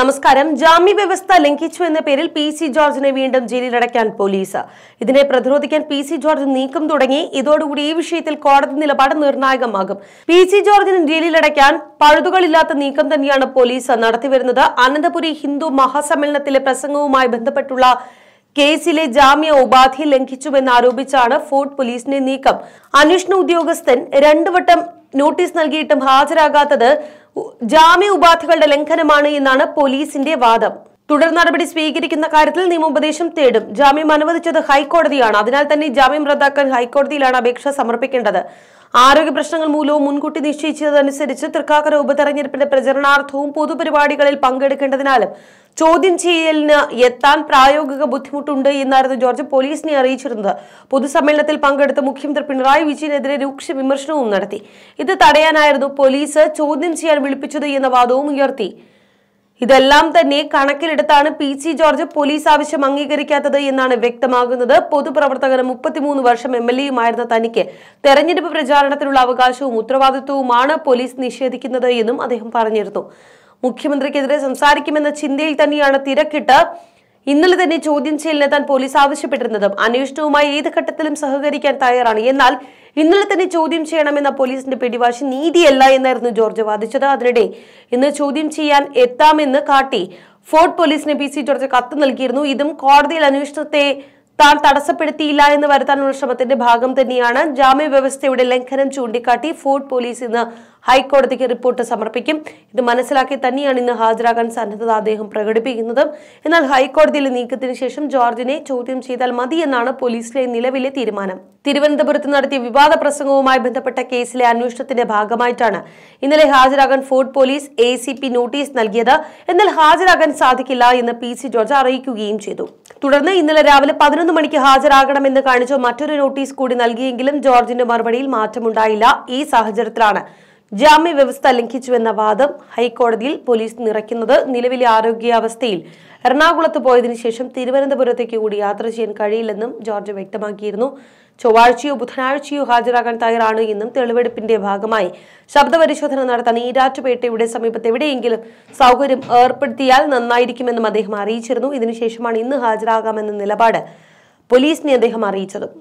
നമസ്കാരം ജാമ്യ വ്യവസ്ഥ ലംഘിച്ചു എന്ന പേരിൽ പി സി ജോർജിനെ വീണ്ടും ജയിലിലടയ്ക്കാൻ പോലീസ് ഇതിനെ പ്രതിരോധിക്കാൻ പി സി ജോർജ് നീക്കം തുടങ്ങി ഇതോടുകൂടി ഈ വിഷയത്തിൽ കോടതി നിലപാട് നിർണായകമാകും പി സി ജോർജിനെ ജയിലിലടയ്ക്കാൻ പഴുതുകളില്ലാത്ത നീക്കം തന്നെയാണ് പോലീസ് നടത്തിവരുന്നത് അനന്തപുരി ഹിന്ദു മഹാസമ്മേളനത്തിലെ പ്രസംഗവുമായി ബന്ധപ്പെട്ടുള്ള കേസിലെ ജാമ്യ ഉപാധി ലംഘിച്ചുവെന്നാരോപിച്ചാണ് ഫോർട്ട് പോലീസിന്റെ നീക്കം അന്വേഷണ ഉദ്യോഗസ്ഥൻ രണ്ടുവട്ടം നോട്ടീസ് നൽകിയിട്ടും ഹാജരാകാത്തത് ജാമ്യ ഉപാധികളുടെ ലംഘനമാണ് എന്നാണ് പോലീസിന്റെ വാദം തുടർ നടപടി സ്വീകരിക്കുന്ന കാര്യത്തിൽ നിയമോപദേശം തേടും ജാമ്യം അനുവദിച്ചത് ഹൈക്കോടതിയാണ് അതിനാൽ തന്നെ ജാമ്യം റദ്ദാക്കാൻ ഹൈക്കോടതിയിലാണ് അപേക്ഷ സമർപ്പിക്കേണ്ടത് ആരോഗ്യ പ്രശ്നങ്ങൾ മൂലവും മുൻകൂട്ടി നിശ്ചയിച്ചതനുസരിച്ച് തൃക്കാക്കര ഉപതെരഞ്ഞെടുപ്പിന്റെ പ്രചരണാർത്ഥവും പൊതുപരിപാടികളിൽ പങ്കെടുക്കേണ്ടതിനാലും ചോദ്യം ചെയ്യലിന് എത്താൻ പ്രായോഗിക ബുദ്ധിമുട്ടുണ്ട് എന്നായിരുന്നു ജോർജ് പോലീസിനെ അറിയിച്ചിരുന്നത് പൊതുസമ്മേളനത്തിൽ പങ്കെടുത്ത മുഖ്യമന്ത്രി പിണറായി വിജയനെതിരെ രൂക്ഷ വിമർശനവും നടത്തി ഇത് തടയാനായിരുന്നു പോലീസ് ചോദ്യം ചെയ്യാൻ വിളിപ്പിച്ചത് എന്ന വാദവും ഉയർത്തി ഇതെല്ലാം തന്നെ കണക്കിലെടുത്താണ് പി സി ജോർജ് പോലീസ് ആവശ്യം അംഗീകരിക്കാത്തത് എന്നാണ് വ്യക്തമാകുന്നത് പൊതുപ്രവർത്തകനും മുപ്പത്തിമൂന്ന് വർഷം എം എൽ എയുമായിരുന്ന തനിക്ക് തെരഞ്ഞെടുപ്പ് പ്രചാരണത്തിനുള്ള അവകാശവും ഉത്തരവാദിത്വവുമാണ് പോലീസ് നിഷേധിക്കുന്നത് എന്നും അദ്ദേഹം പറഞ്ഞിരുന്നു മുഖ്യമന്ത്രിക്കെതിരെ സംസാരിക്കുമെന്ന ചിന്തയിൽ തന്നെയാണ് തിരക്കിട്ട് ഇന്നലെ തന്നെ ചോദ്യം ചെയ്യലിനെത്താൻ പോലീസ് ആവശ്യപ്പെട്ടിരുന്നതും അന്വേഷണവുമായി ഏത് ഘട്ടത്തിലും സഹകരിക്കാൻ തയ്യാറാണ് എന്നാൽ ഇന്നലെ തന്നെ ചോദ്യം ചെയ്യണമെന്ന പോലീസിന്റെ പിടിവാശി നീതിയല്ല എന്നായിരുന്നു ജോർജ് വാദിച്ചത് അതിനിടെ ഇന്ന് ചോദ്യം ചെയ്യാൻ എത്താമെന്ന് കാട്ടി ഫോർട്ട് പോലീസിന് പി സി ജോർജ് കത്ത് നൽകിയിരുന്നു ഇതും കോടതിയിൽ അന്വേഷണത്തെ താൻ തടസ്സപ്പെടുത്തിയില്ല എന്ന് വരുത്താനുള്ള ശ്രമത്തിന്റെ ഭാഗം തന്നെയാണ് ജാമ്യ വ്യവസ്ഥയുടെ ലംഘനം ചൂണ്ടിക്കാട്ടി ഫോർട്ട് പോലീസ് ഇന്ന് ഹൈക്കോടതിക്ക് റിപ്പോർട്ട് സമർപ്പിക്കും ഇത് മനസ്സിലാക്കി തന്നെയാണ് ഇന്ന് ഹാജരാകാൻ സന്നദ്ധത അദ്ദേഹം പ്രകടിപ്പിക്കുന്നത് എന്നാൽ ഹൈക്കോടതിയിലെ നീക്കത്തിന് ശേഷം ജോർജിനെ ചോദ്യം ചെയ്താൽ മതി എന്നാണ് പോലീസിലെ നിലവിലെ തീരുമാനം തിരുവനന്തപുരത്ത് നടത്തിയ വിവാദ പ്രസംഗവുമായി ബന്ധപ്പെട്ട കേസിലെ അന്വേഷണത്തിന്റെ ഭാഗമായിട്ടാണ് ഇന്നലെ ഹാജരാകാൻ ഫോർട്ട് പോലീസ് എ നോട്ടീസ് നൽകിയത് എന്നാൽ ഹാജരാകാൻ സാധിക്കില്ല എന്ന് പി ജോർജ് അറിയിക്കുകയും ചെയ്തു തുടർന്ന് ഇന്നലെ രാവിലെ പതിനൊന്ന് മണിക്ക് ഹാജരാകണമെന്ന് കാണിച്ചു മറ്റൊരു നോട്ടീസ് കൂടി നൽകിയെങ്കിലും ജോർജിന്റെ മറുപടിയിൽ മാറ്റമുണ്ടായില്ല ഈ സാഹചര്യത്തിലാണ് ജാമ്യ വ്യവസ്ഥ ലംഘിച്ചുവെന്ന വാദം ഹൈക്കോടതിയിൽ പോലീസ് നിറയ്ക്കുന്നത് നിലവിലെ ആരോഗ്യാവസ്ഥയിൽ എറണാകുളത്ത് പോയതിനു ശേഷം തിരുവനന്തപുരത്തേക്ക് കൂടി യാത്ര ചെയ്യാൻ കഴിയില്ലെന്നും ജോർജ് വ്യക്തമാക്കിയിരുന്നു ചൊവ്വാഴ്ചയോ ബുധനാഴ്ചയോ ഹാജരാകാൻ തയ്യാറാണ് എന്നും തെളിവെടുപ്പിന്റെ ഭാഗമായി ശബ്ദപരിശോധന നടത്താൻ ഈരാറ്റുപേട്ടയുടെ സമീപത്ത് എവിടെയെങ്കിലും സൗകര്യം ഏർപ്പെടുത്തിയാൽ നന്നായിരിക്കുമെന്നും അദ്ദേഹം അറിയിച്ചിരുന്നു ഇതിനുശേഷമാണ് ഇന്ന് ഹാജരാകാമെന്ന നിലപാട് പോലീസിനെ അദ്ദേഹം അറിയിച്ചതും